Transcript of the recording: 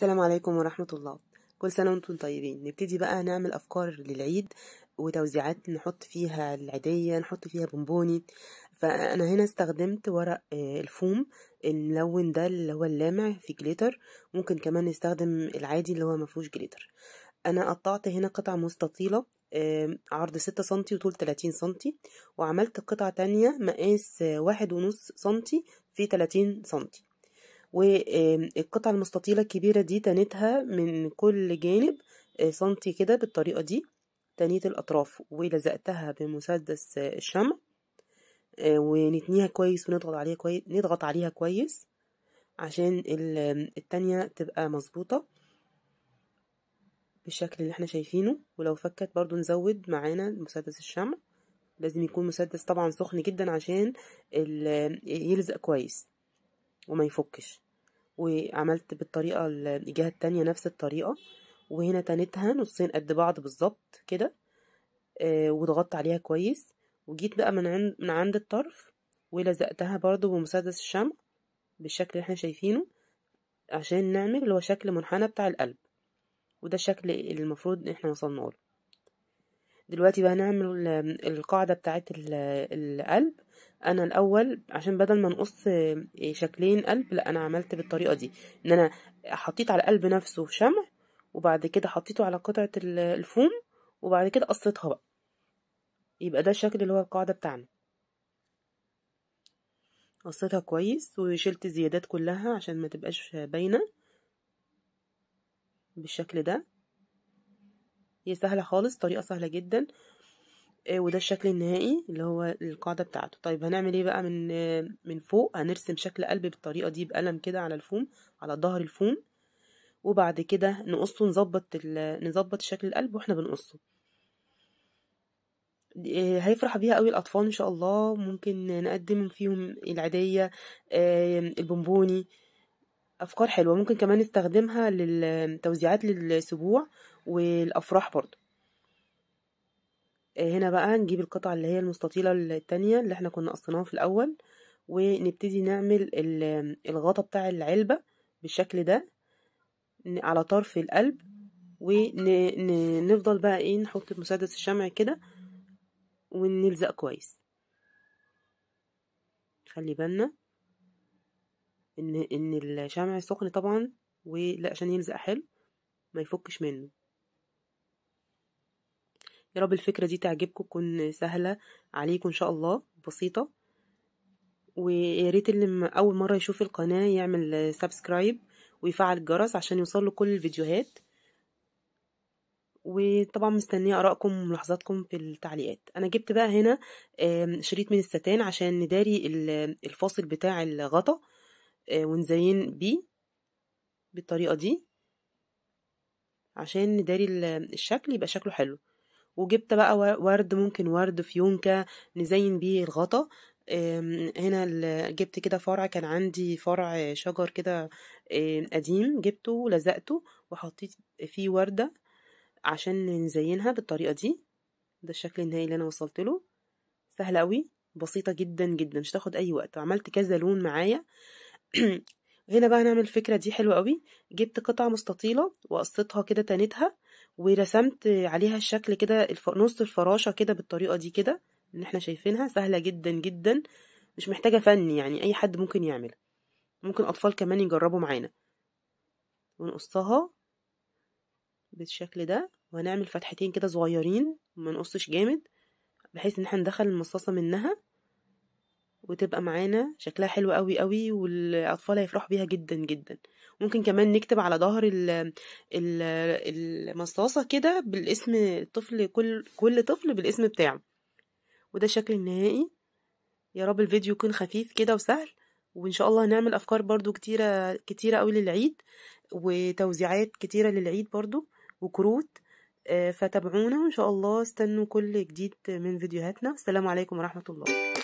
السلام عليكم ورحمة الله كل سنة وانتم طيبين نبتدي بقى نعمل أفكار للعيد وتوزيعات نحط فيها العيدية نحط فيها بونبوني فأنا هنا استخدمت ورق آه، الفوم الملون ده اللي هو اللامع في جليتر ممكن كمان نستخدم العادي اللي هو مفهوش جليتر أنا قطعت هنا قطعة مستطيلة آه، عرض ستة سنتي وطول تلاتين سنتي وعملت قطعة تانية مقاس آه، واحد ونص سنتي في تلاتين سنتي والقطعة المستطيلة الكبيرة دي تنتها من كل جانب آه، سنتي كده بالطريقة دي تنيت الأطراف ولزقتها بمسدس آه، الشمع آه، ونتنيها كويس ونضغط عليها كويس نضغط عليها كويس عشان التانية تبقى مظبوطة بالشكل اللي احنا شايفينه ولو فكت برضو نزود معانا مسدس الشمع لازم يكون مسدس طبعا سخن جدا عشان يلزق كويس وما يفكش وعملت بالطريقة الجهة التانية نفس الطريقة وهنا تنتها نصين قد بعض بالظبط كده آه، وضغطت عليها كويس وجيت بقى من عند من عند الطرف ولزقتها برضو بمسدس الشمع بالشكل اللي احنا شايفينه عشان نعمل اللي هو شكل منحنى بتاع القلب وده الشكل اللي المفروض احنا وصلنا له دلوقتي بقى نعمل القاعدة بتاعت القلب انا الاول عشان بدل ما نقص آه، شكلين قلب لا انا عملت بالطريقه دي ان انا حطيت على قلب نفسه شمع وبعد كده حطيته على قطعه الفوم وبعد كده قصيتها بقى يبقى ده الشكل اللي هو القاعده بتاعنا قصيتها كويس وشلت الزيادات كلها عشان ما تبقاش باينه بالشكل ده هي سهله خالص طريقه سهله جدا آه، وده الشكل النهائي اللي هو القاعدة بتاعته طيب هنعمل ايه بقى من من فوق هنرسم شكل قلب بالطريقة دي بقلم كده على الفوم على ظهر الفوم وبعد كده نقصه نظبط نظبط شكل القلب واحنا بنقصه آه، هيفرح بيها قوي الاطفال ان شاء الله ممكن نقدم فيهم العيديه آه، البونبوني افكار حلوه ممكن كمان نستخدمها للتوزيعات للسبوع والافراح برضو هنا بقى نجيب القطعة اللي هي المستطيلة التانية اللي احنا كنا قصيناها في الأول ونبتدي نعمل الغطا بتاع العلبة بالشكل ده على طرف القلب ونفضل بقى ايه نحط مسدس الشمع كده ونلزق كويس خلي بالنا ان ان الشمع سخن طبعا ولا عشان يلزق حلو ما يفكش منه يا رب الفكرة دي تعجبكم تكون سهلة عليكم إن شاء الله بسيطة ويا ريت اللي أول مرة يشوف القناة يعمل سبسكرايب ويفعل الجرس عشان يوصله كل الفيديوهات وطبعا مستنيه ارائكم وملاحظاتكم في التعليقات انا جبت بقى هنا شريط من الستان عشان نداري الفاصل بتاع الغطا آه، ونزين بيه بالطريقه دي عشان نداري الشكل يبقى شكله حلو وجبت بقى ورد ممكن ورد فيونكة نزين بيه الغطا هنا جبت كده فرع كان عندي فرع شجر كده قديم جبته ولزقته وحطيت فيه وردة عشان نزينها بالطريقة دي ده الشكل النهائي اللي انا وصلت له سهلة قوي بسيطة جدا جدا مش تاخد اي وقت وعملت كذا لون معايا هنا بقى هنعمل الفكرة دي حلوة قوي جبت قطعة مستطيلة وقصيتها كده تانيتها ورسمت عليها الشكل كده نص الفراشة كده بالطريقة دي كده اللي احنا شايفينها سهلة جدا جدا مش محتاجة فن يعني أي حد ممكن يعملها ممكن أطفال كمان يجربوا معانا ونقصها بالشكل ده وهنعمل فتحتين كده صغيرين ما نقصش جامد بحيث ان احنا ندخل المصاصة منها وتبقى معانا شكلها حلو قوي قوي والاطفال هيفرحوا بيها جدا جدا ممكن كمان نكتب على ظهر المصاصه كده بالاسم الطفل كل كل طفل بالاسم بتاعه وده الشكل النهائي يا رب الفيديو يكون خفيف كده وسهل وان شاء الله هنعمل افكار برضو كتيره كتيره قوي للعيد وتوزيعات كتيره للعيد برضو وكروت آه، فتابعونا وان شاء الله استنوا كل جديد من فيديوهاتنا السلام عليكم ورحمه الله